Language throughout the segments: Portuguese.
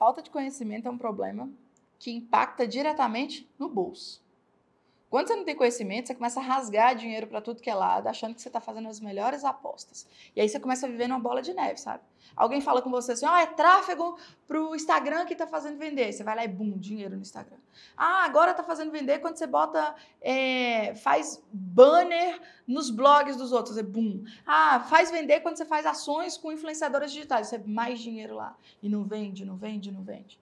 Falta de conhecimento é um problema que impacta diretamente no bolso. Quando você não tem conhecimento, você começa a rasgar dinheiro para tudo que é lado, achando que você está fazendo as melhores apostas. E aí você começa a viver numa bola de neve, sabe? Alguém fala com você assim: ó, oh, ah, é tráfego pro Instagram que está fazendo vender. Você vai lá e bum, dinheiro no Instagram. Ah, agora está fazendo vender quando você bota, é, faz banner nos blogs dos outros, é bum. Ah, faz vender quando você faz ações com influenciadoras digitais, você é mais dinheiro lá. E não vende, não vende, não vende.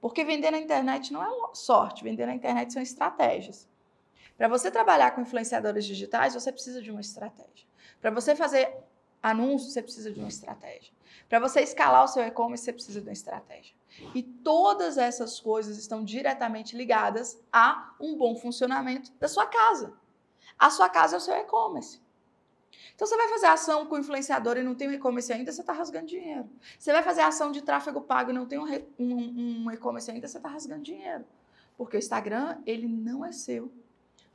Porque vender na internet não é sorte, vender na internet são estratégias. Para você trabalhar com influenciadores digitais, você precisa de uma estratégia. Para você fazer anúncio, você precisa de uma estratégia. Para você escalar o seu e-commerce, você precisa de uma estratégia. E todas essas coisas estão diretamente ligadas a um bom funcionamento da sua casa. A sua casa é o seu e-commerce. Então, você vai fazer ação com influenciador e não tem um e-commerce ainda, você está rasgando dinheiro. Você vai fazer ação de tráfego pago e não tem um, um, um e-commerce ainda, você está rasgando dinheiro. Porque o Instagram, ele não é seu.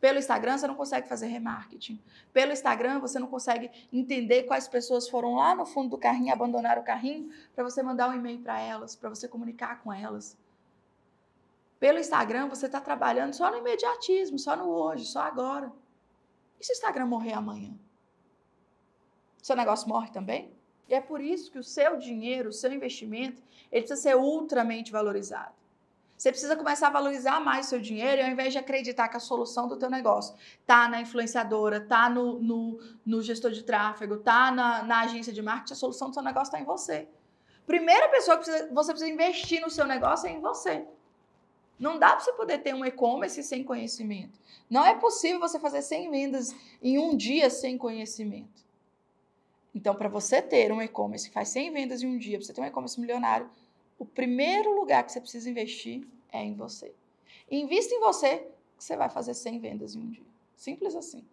Pelo Instagram, você não consegue fazer remarketing. Pelo Instagram, você não consegue entender quais pessoas foram lá no fundo do carrinho, abandonaram o carrinho, para você mandar um e-mail para elas, para você comunicar com elas. Pelo Instagram, você está trabalhando só no imediatismo, só no hoje, só agora. E se o Instagram morrer amanhã? Seu negócio morre também? E é por isso que o seu dinheiro, o seu investimento, ele precisa ser ultramente valorizado. Você precisa começar a valorizar mais seu dinheiro ao invés de acreditar que a solução do teu negócio tá na influenciadora, tá no, no, no gestor de tráfego, tá na, na agência de marketing, a solução do seu negócio está em você. Primeira pessoa que você precisa investir no seu negócio é em você. Não dá para você poder ter um e-commerce sem conhecimento. Não é possível você fazer 100 vendas em um dia sem conhecimento. Então, para você ter um e-commerce que faz 100 vendas em um dia, para você ter um e-commerce milionário, o primeiro lugar que você precisa investir é em você. Invista em você, que você vai fazer 100 vendas em um dia. Simples assim.